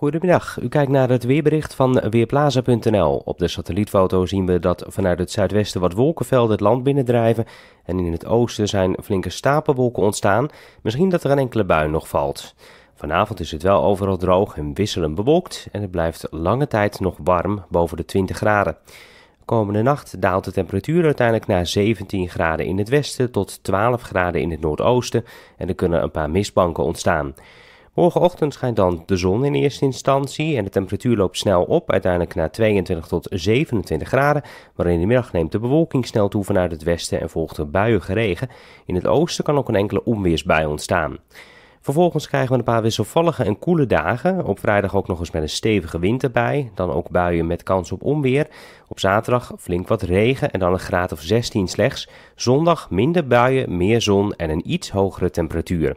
Goedemiddag, u kijkt naar het weerbericht van Weerplaza.nl. Op de satellietfoto zien we dat vanuit het zuidwesten wat wolkenvelden het land binnendrijven. En in het oosten zijn flinke stapelwolken ontstaan. Misschien dat er een enkele bui nog valt. Vanavond is het wel overal droog en wisselend bewolkt. En het blijft lange tijd nog warm, boven de 20 graden. Komende nacht daalt de temperatuur uiteindelijk naar 17 graden in het westen tot 12 graden in het noordoosten. En er kunnen een paar mistbanken ontstaan. Morgenochtend schijnt dan de zon in eerste instantie en de temperatuur loopt snel op, uiteindelijk naar 22 tot 27 graden. Maar in de middag neemt de bewolking snel toe vanuit het westen en volgt er buiige regen. In het oosten kan ook een enkele onweersbui ontstaan. Vervolgens krijgen we een paar wisselvallige en koele dagen. Op vrijdag ook nog eens met een stevige wind erbij. Dan ook buien met kans op onweer. Op zaterdag flink wat regen en dan een graad of 16 slechts. Zondag minder buien, meer zon en een iets hogere temperatuur.